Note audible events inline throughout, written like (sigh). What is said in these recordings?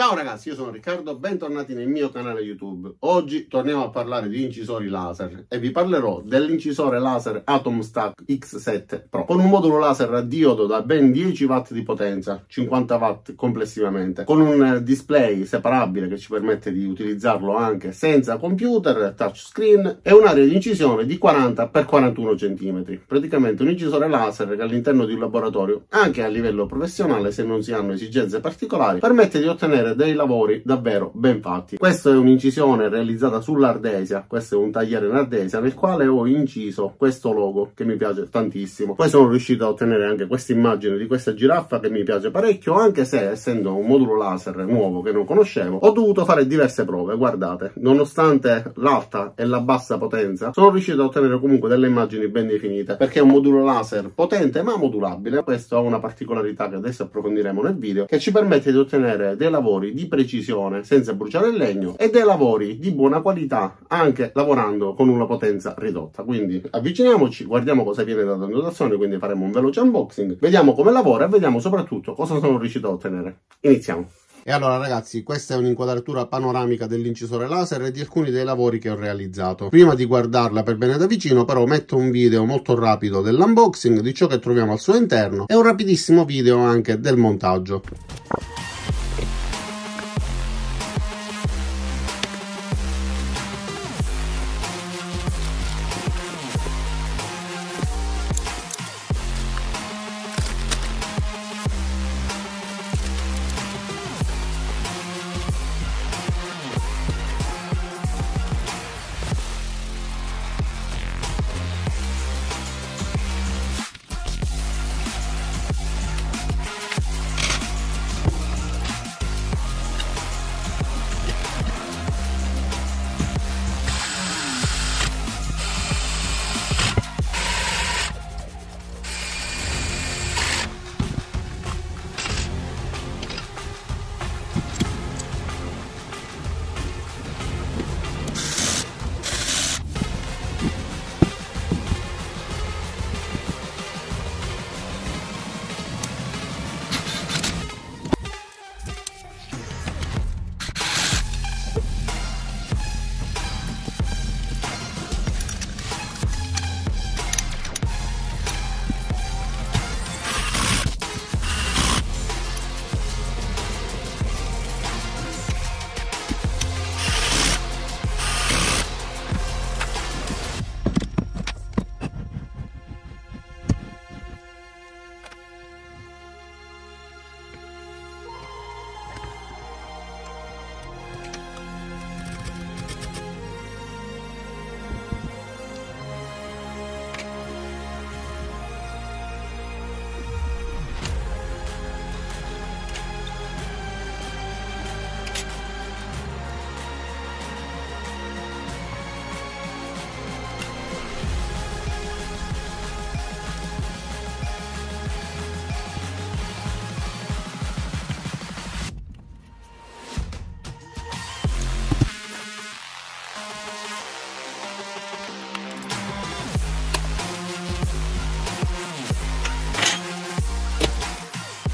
Ciao ragazzi, io sono Riccardo, bentornati nel mio canale YouTube. Oggi torniamo a parlare di incisori laser e vi parlerò dell'incisore laser Atom Stack X7 Pro con un modulo laser a diodo da ben 10 watt di potenza, 50 watt complessivamente, con un eh, display separabile che ci permette di utilizzarlo anche senza computer, touchscreen e un'area di incisione di 40 x 41 cm. Praticamente un incisore laser che all'interno di un laboratorio, anche a livello professionale se non si hanno esigenze particolari, permette di ottenere vedere dei lavori davvero ben fatti. Questa è un'incisione realizzata sull'ardesia, questo è un tagliere in ardesia nel quale ho inciso questo logo che mi piace tantissimo. Poi sono riuscito a ottenere anche questa immagine di questa giraffa che mi piace parecchio, anche se essendo un modulo laser nuovo che non conoscevo, ho dovuto fare diverse prove, guardate, nonostante l'alta e la bassa potenza, sono riuscito a ottenere comunque delle immagini ben definite, perché è un modulo laser potente ma modulabile, questo ha una particolarità che adesso approfondiremo nel video, che ci permette di ottenere dei lavori lavori di precisione senza bruciare il legno e dei lavori di buona qualità anche lavorando con una potenza ridotta. Quindi avviciniamoci, guardiamo cosa viene dato in dotazione, quindi faremo un veloce unboxing, vediamo come lavora e vediamo soprattutto cosa sono riuscito a ottenere. Iniziamo! E allora ragazzi, questa è un'inquadratura panoramica dell'incisore laser e di alcuni dei lavori che ho realizzato. Prima di guardarla per bene da vicino però metto un video molto rapido dell'unboxing, di ciò che troviamo al suo interno e un rapidissimo video anche del montaggio.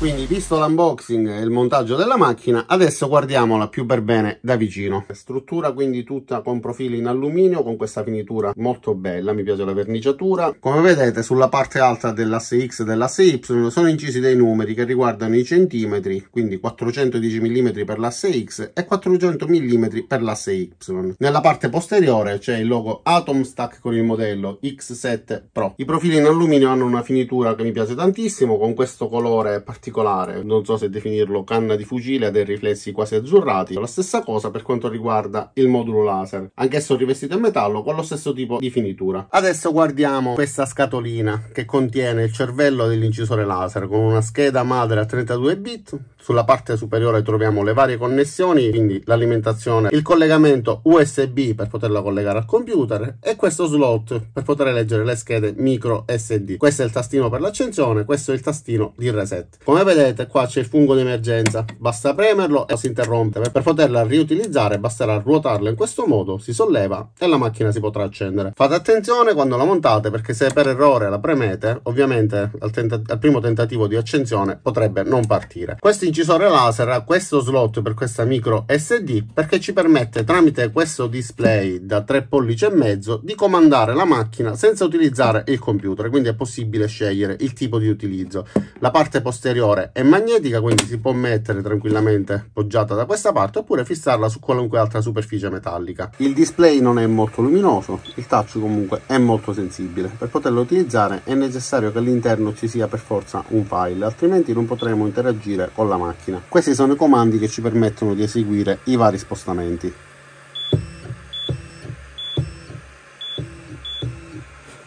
Quindi visto l'unboxing e il montaggio della macchina, adesso guardiamola più per bene da vicino. Struttura quindi tutta con profili in alluminio, con questa finitura molto bella, mi piace la verniciatura. Come vedete sulla parte alta dell'asse X e dell'asse Y sono incisi dei numeri che riguardano i centimetri, quindi 410 mm per l'asse X e 400 mm per l'asse Y. Nella parte posteriore c'è il logo Atom Stack con il modello X7 Pro. I profili in alluminio hanno una finitura che mi piace tantissimo, con questo colore particolare particolare, non so se definirlo canna di fucile, ha dei riflessi quasi azzurrati. La stessa cosa per quanto riguarda il modulo laser, anch'esso rivestito in metallo con lo stesso tipo di finitura. Adesso guardiamo questa scatolina che contiene il cervello dell'incisore laser con una scheda madre a 32 bit. Sulla parte superiore troviamo le varie connessioni, quindi l'alimentazione, il collegamento USB per poterla collegare al computer e questo slot per poter leggere le schede micro SD. Questo è il tastino per l'accensione, questo è il tastino di reset. Come vedete qua c'è il fungo di emergenza, basta premerlo e si interrompe. Per poterla riutilizzare basterà ruotarla in questo modo, si solleva e la macchina si potrà accendere. Fate attenzione quando la montate perché se per errore la premete, ovviamente al, al primo tentativo di accensione potrebbe non partire. Questo incisore laser ha questo slot per questa micro SD perché ci permette tramite questo display da 3 pollici e mezzo di comandare la macchina senza utilizzare il computer, quindi è possibile scegliere il tipo di utilizzo. La parte posteriore colore è magnetica quindi si può mettere tranquillamente poggiata da questa parte oppure fissarla su qualunque altra superficie metallica il display non è molto luminoso il touch comunque è molto sensibile per poterlo utilizzare è necessario che all'interno ci sia per forza un file altrimenti non potremo interagire con la macchina questi sono i comandi che ci permettono di eseguire i vari spostamenti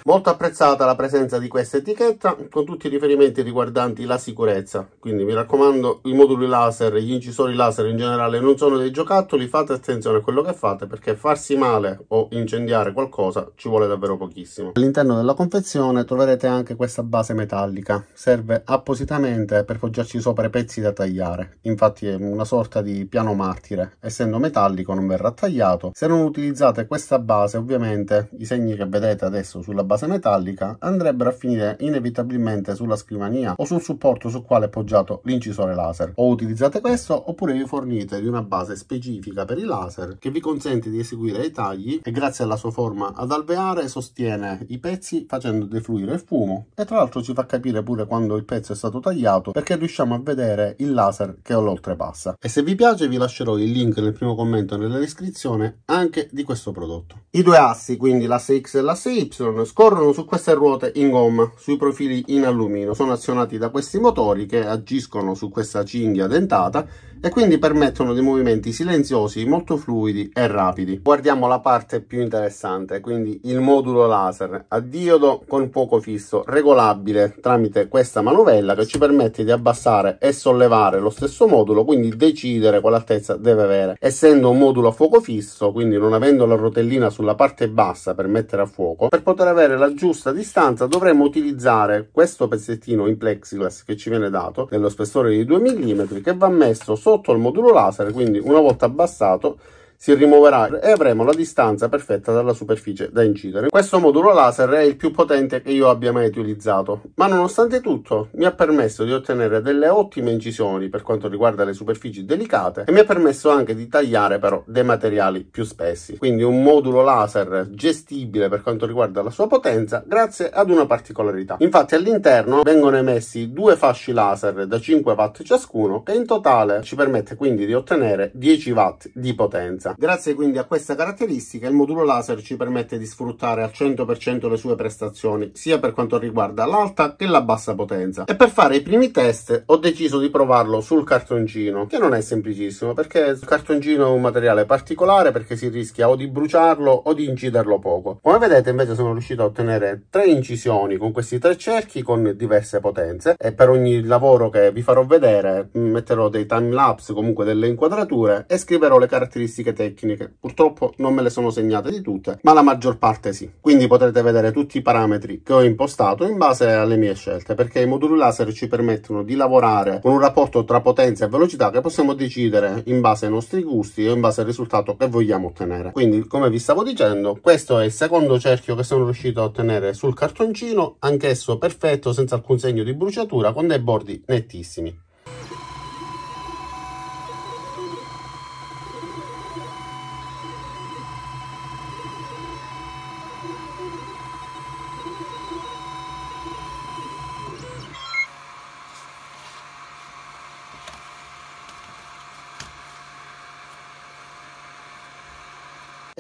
Molto apprezzata la presenza di questa etichetta con tutti i riferimenti riguardanti la sicurezza, quindi mi raccomando i moduli laser, gli incisori laser in generale non sono dei giocattoli, fate attenzione a quello che fate perché farsi male o incendiare qualcosa ci vuole davvero pochissimo. All'interno della confezione troverete anche questa base metallica, serve appositamente per poggiarci sopra i pezzi da tagliare, infatti è una sorta di piano martire, essendo metallico non verrà tagliato. Se non utilizzate questa base ovviamente i segni che vedete adesso sulla base base metallica andrebbero a finire inevitabilmente sulla scrivania o sul supporto su quale è appoggiato l'incisore laser. O utilizzate questo oppure vi fornite di una base specifica per il laser che vi consente di eseguire i tagli e grazie alla sua forma ad alveare sostiene i pezzi facendo defluire il fumo e tra l'altro ci fa capire pure quando il pezzo è stato tagliato perché riusciamo a vedere il laser che l'oltrepassa. E se vi piace vi lascerò il link nel primo commento nella descrizione anche di questo prodotto. I due assi quindi l'asse X e l'asse Y scorrono corrono su queste ruote in gomma, sui profili in alluminio. Sono azionati da questi motori che agiscono su questa cinghia dentata e quindi permettono dei movimenti silenziosi molto fluidi e rapidi. Guardiamo la parte più interessante, quindi il modulo laser a diodo con fuoco fisso regolabile tramite questa manovella che ci permette di abbassare e sollevare lo stesso modulo, quindi decidere quale altezza deve avere. Essendo un modulo a fuoco fisso, quindi non avendo la rotellina sulla parte bassa per mettere a fuoco, per poter avere la giusta distanza dovremmo utilizzare questo pezzettino in plexiglass che ci viene dato nello spessore di 2 mm che va messo sopra sotto al modulo laser, quindi una volta abbassato si rimuoverà e avremo la distanza perfetta dalla superficie da incidere. Questo modulo laser è il più potente che io abbia mai utilizzato, ma nonostante tutto mi ha permesso di ottenere delle ottime incisioni per quanto riguarda le superfici delicate e mi ha permesso anche di tagliare però dei materiali più spessi. Quindi un modulo laser gestibile per quanto riguarda la sua potenza grazie ad una particolarità. Infatti all'interno vengono emessi due fasci laser da 5 watt ciascuno che in totale ci permette quindi di ottenere 10 watt di potenza potenza. Grazie quindi a questa caratteristica il modulo laser ci permette di sfruttare al 100% le sue prestazioni sia per quanto riguarda l'alta che la bassa potenza e per fare i primi test ho deciso di provarlo sul cartoncino che non è semplicissimo perché il cartoncino è un materiale particolare perché si rischia o di bruciarlo o di inciderlo poco. Come vedete invece sono riuscito a ottenere tre incisioni con questi tre cerchi con diverse potenze e per ogni lavoro che vi farò vedere metterò dei time lapse comunque delle inquadrature e scriverò le caratteristiche tecniche. Purtroppo non me le sono segnate di tutte, ma la maggior parte sì. Quindi potrete vedere tutti i parametri che ho impostato in base alle mie scelte, perché i moduli laser ci permettono di lavorare con un rapporto tra potenza e velocità che possiamo decidere in base ai nostri gusti o in base al risultato che vogliamo ottenere. Quindi, come vi stavo dicendo, questo è il secondo cerchio che sono riuscito a ottenere sul cartoncino, anch'esso perfetto, senza alcun segno di bruciatura, con dei bordi nettissimi.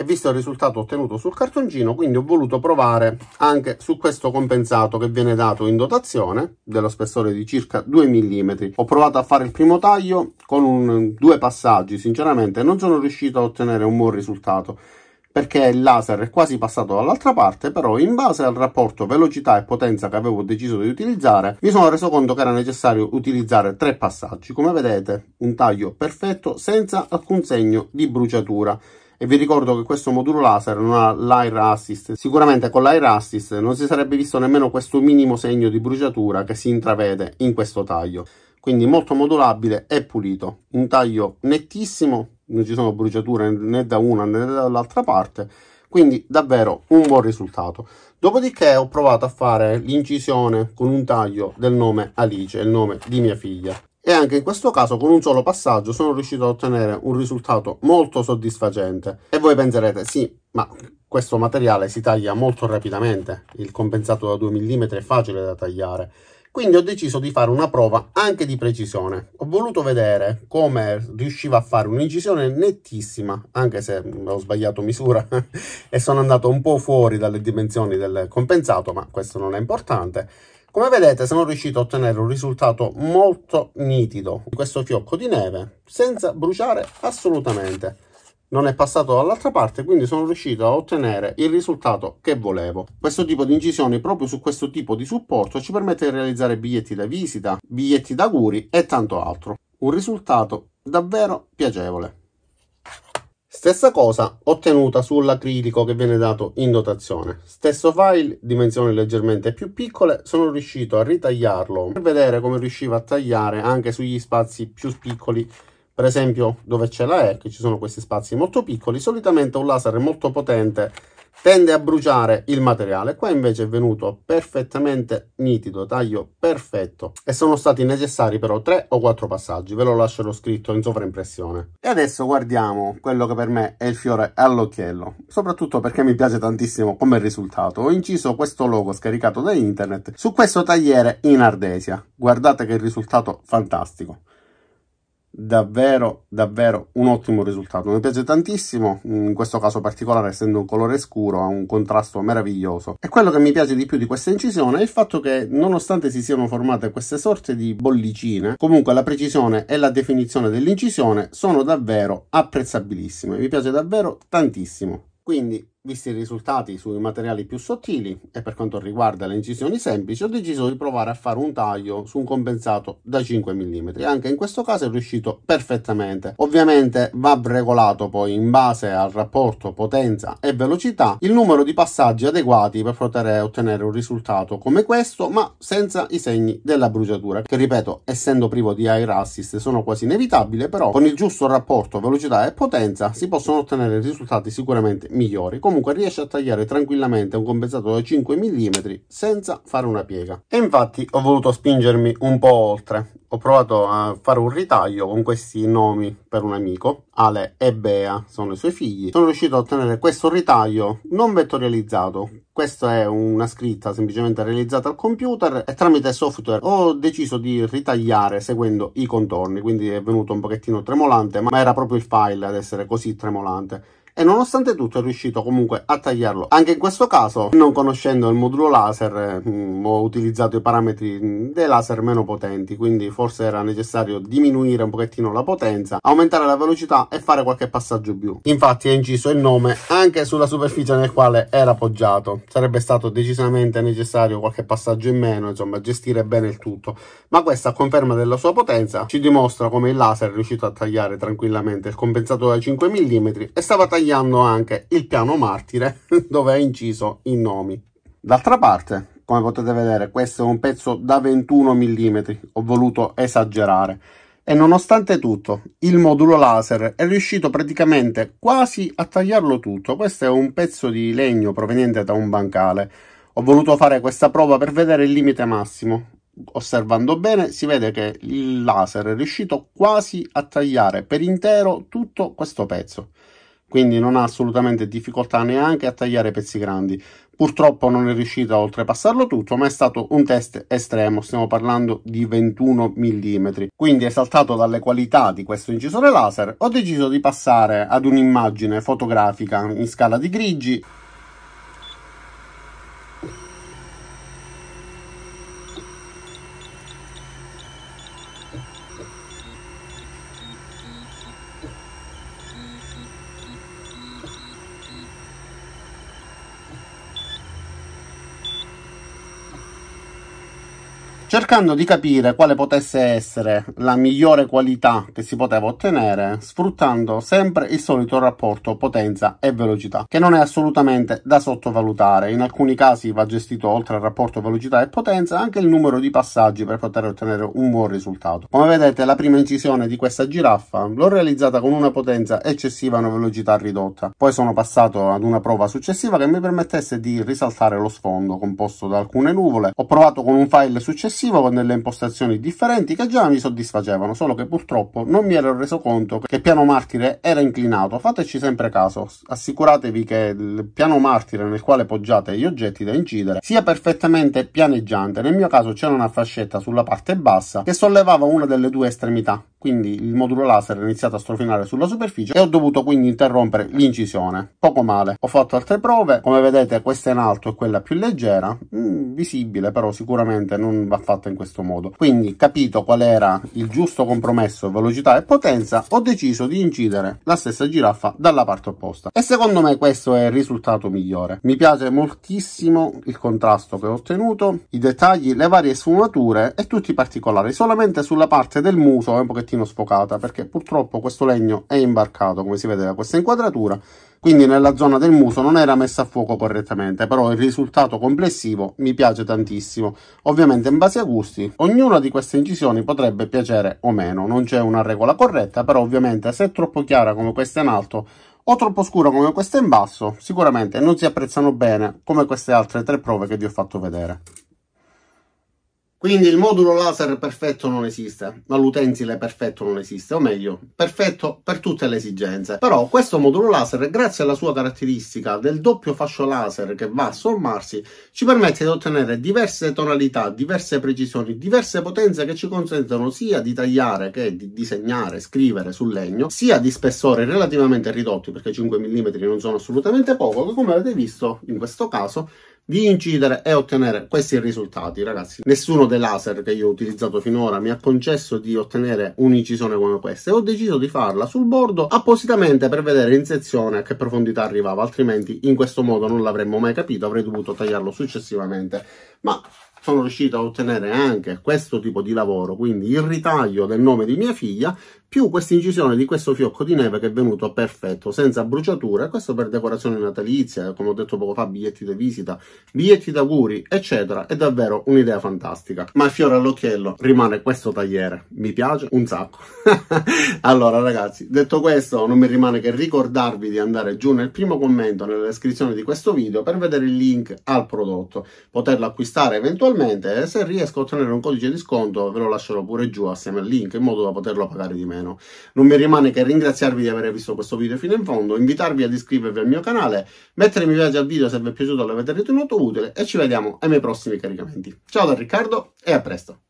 visto il risultato ottenuto sul cartoncino, quindi ho voluto provare anche su questo compensato che viene dato in dotazione, dello spessore di circa 2 mm. Ho provato a fare il primo taglio con un, due passaggi, sinceramente non sono riuscito a ottenere un buon risultato perché il laser è quasi passato dall'altra parte, però in base al rapporto velocità e potenza che avevo deciso di utilizzare, mi sono reso conto che era necessario utilizzare tre passaggi. Come vedete, un taglio perfetto senza alcun segno di bruciatura e vi ricordo che questo modulo laser non ha l'air assist sicuramente con l'air assist non si sarebbe visto nemmeno questo minimo segno di bruciatura che si intravede in questo taglio quindi molto modulabile e pulito un taglio nettissimo non ci sono bruciature né da una né dall'altra parte quindi davvero un buon risultato dopodiché ho provato a fare l'incisione con un taglio del nome Alice il nome di mia figlia e anche in questo caso con un solo passaggio sono riuscito a ottenere un risultato molto soddisfacente. E voi penserete, sì, ma questo materiale si taglia molto rapidamente, il compensato da 2 mm è facile da tagliare. Quindi ho deciso di fare una prova anche di precisione. Ho voluto vedere come riusciva a fare un'incisione nettissima, anche se ho sbagliato misura (laughs) e sono andato un po' fuori dalle dimensioni del compensato, ma questo non è importante. Come vedete sono riuscito a ottenere un risultato molto nitido di questo fiocco di neve senza bruciare assolutamente. Non è passato dall'altra parte quindi sono riuscito a ottenere il risultato che volevo. Questo tipo di incisioni proprio su questo tipo di supporto ci permette di realizzare biglietti da visita, biglietti d'auguri e tanto altro. Un risultato davvero piacevole. Stessa cosa ottenuta sull'acrilico che viene dato in dotazione. Stesso file, dimensioni leggermente più piccole, sono riuscito a ritagliarlo per vedere come riusciva a tagliare anche sugli spazi più piccoli. Per esempio dove c'è la E, che ci sono questi spazi molto piccoli, solitamente un laser molto potente tende a bruciare il materiale. Qua invece è venuto perfettamente nitido, taglio perfetto e sono stati necessari però tre o quattro passaggi, ve lo lascerò scritto in sovraimpressione. E adesso guardiamo quello che per me è il fiore all'occhiello, soprattutto perché mi piace tantissimo come risultato. Ho inciso questo logo scaricato da internet su questo tagliere in ardesia. Guardate che risultato fantastico davvero davvero un ottimo risultato mi piace tantissimo in questo caso particolare essendo un colore scuro ha un contrasto meraviglioso e quello che mi piace di più di questa incisione è il fatto che nonostante si siano formate queste sorte di bollicine comunque la precisione e la definizione dell'incisione sono davvero apprezzabilissime mi piace davvero tantissimo quindi Visti i risultati sui materiali più sottili e per quanto riguarda le incisioni semplici, ho deciso di provare a fare un taglio su un compensato da 5 mm. Anche in questo caso è riuscito perfettamente. Ovviamente va regolato poi in base al rapporto potenza e velocità il numero di passaggi adeguati per poter ottenere un risultato come questo, ma senza i segni della bruciatura, che ripeto, essendo privo di air assist sono quasi inevitabile, però con il giusto rapporto velocità e potenza si possono ottenere risultati sicuramente migliori. Comunque comunque riesce a tagliare tranquillamente un compensato da 5 mm senza fare una piega. E infatti ho voluto spingermi un po' oltre. Ho provato a fare un ritaglio con questi nomi per un amico, Ale e Bea sono i suoi figli. Sono riuscito a ottenere questo ritaglio non vettorializzato, questa è una scritta semplicemente realizzata al computer e tramite software ho deciso di ritagliare seguendo i contorni, quindi è venuto un pochettino tremolante, ma era proprio il file ad essere così tremolante e nonostante tutto è riuscito comunque a tagliarlo. Anche in questo caso, non conoscendo il modulo laser, mm, ho utilizzato i parametri dei laser meno potenti, quindi forse era necessario diminuire un pochettino la potenza, aumentare la velocità e fare qualche passaggio più. Infatti è inciso il nome anche sulla superficie nel quale era appoggiato. Sarebbe stato decisamente necessario qualche passaggio in meno, insomma, gestire bene il tutto. Ma questa conferma della sua potenza ci dimostra come il laser è riuscito a tagliare tranquillamente il compensatore a 5 mm e stava tagliando consegnando anche il piano martire (laughs) dove è inciso i nomi. D'altra parte, come potete vedere, questo è un pezzo da 21 mm, ho voluto esagerare. E nonostante tutto, il modulo laser è riuscito praticamente quasi a tagliarlo tutto. Questo è un pezzo di legno proveniente da un bancale. Ho voluto fare questa prova per vedere il limite massimo. Osservando bene si vede che il laser è riuscito quasi a tagliare per intero tutto questo pezzo quindi non ha assolutamente difficoltà neanche a tagliare pezzi grandi. Purtroppo non è riuscito a oltrepassarlo tutto, ma è stato un test estremo, stiamo parlando di 21 mm. Quindi esaltato dalle qualità di questo incisore laser, ho deciso di passare ad un'immagine fotografica in scala di grigi cercando di capire quale potesse essere la migliore qualità che si poteva ottenere sfruttando sempre il solito rapporto potenza e velocità che non è assolutamente da sottovalutare in alcuni casi va gestito oltre al rapporto velocità e potenza anche il numero di passaggi per poter ottenere un buon risultato come vedete la prima incisione di questa giraffa l'ho realizzata con una potenza eccessiva e una velocità ridotta poi sono passato ad una prova successiva che mi permettesse di risaltare lo sfondo composto da alcune nuvole ho provato con un file successivo successivo con delle impostazioni differenti che già mi soddisfacevano, solo che purtroppo non mi ero reso conto che il piano martire era inclinato. Fateci sempre caso, assicuratevi che il piano martire nel quale poggiate gli oggetti da incidere sia perfettamente pianeggiante. Nel mio caso c'era una fascetta sulla parte bassa che sollevava una delle due estremità, quindi il modulo laser è iniziato a strofinare sulla superficie e ho dovuto quindi interrompere l'incisione. Poco male. Ho fatto altre prove, come vedete questa in alto è quella più leggera, mm, visibile però sicuramente non va fatta in questo modo. Quindi, capito qual era il giusto compromesso velocità e potenza, ho deciso di incidere la stessa giraffa dalla parte opposta. E secondo me questo è il risultato migliore. Mi piace moltissimo il contrasto che ho ottenuto, i dettagli, le varie sfumature e tutti i particolari. Solamente sulla parte del muso è un pochettino sfocata perché purtroppo questo legno è imbarcato, come si vede da questa inquadratura, quindi nella zona del muso non era messa a fuoco correttamente, però il risultato complessivo mi piace tantissimo. Ovviamente in base ai gusti, ognuna di queste incisioni potrebbe piacere o meno, non c'è una regola corretta, però ovviamente se è troppo chiara come questa in alto o troppo scura come questa in basso, sicuramente non si apprezzano bene come queste altre tre prove che vi ho fatto vedere. Quindi il modulo laser perfetto non esiste, ma l'utensile perfetto non esiste, o meglio, perfetto per tutte le esigenze. Però questo modulo laser, grazie alla sua caratteristica del doppio fascio laser che va a sommarsi, ci permette di ottenere diverse tonalità, diverse precisioni, diverse potenze che ci consentono sia di tagliare che di disegnare, scrivere sul legno, sia di spessori relativamente ridotti, perché 5 mm non sono assolutamente poco, che come avete visto in questo caso di incidere e ottenere questi risultati ragazzi nessuno dei laser che io ho utilizzato finora mi ha concesso di ottenere un'incisione come questa e ho deciso di farla sul bordo appositamente per vedere in sezione a che profondità arrivava altrimenti in questo modo non l'avremmo mai capito avrei dovuto tagliarlo successivamente ma sono riuscito a ottenere anche questo tipo di lavoro quindi il ritaglio del nome di mia figlia più questa incisione di questo fiocco di neve che è venuto perfetto, senza bruciature, questo per decorazione natalizia, come ho detto poco fa, biglietti di visita, biglietti d'auguri, eccetera, è davvero un'idea fantastica. Ma il fiore all'occhiello rimane questo tagliere, mi piace un sacco. (laughs) allora ragazzi, detto questo, non mi rimane che ricordarvi di andare giù nel primo commento, nella descrizione di questo video, per vedere il link al prodotto, poterlo acquistare eventualmente e se riesco a ottenere un codice di sconto ve lo lascerò pure giù assieme al link in modo da poterlo pagare di meno meno. Non mi rimane che ringraziarvi di aver visto questo video fino in fondo, invitarvi ad iscrivervi al mio canale, mettere mi piace al video se vi è piaciuto e l'avete ritenuto utile e ci vediamo ai miei prossimi caricamenti. Ciao da Riccardo e a presto!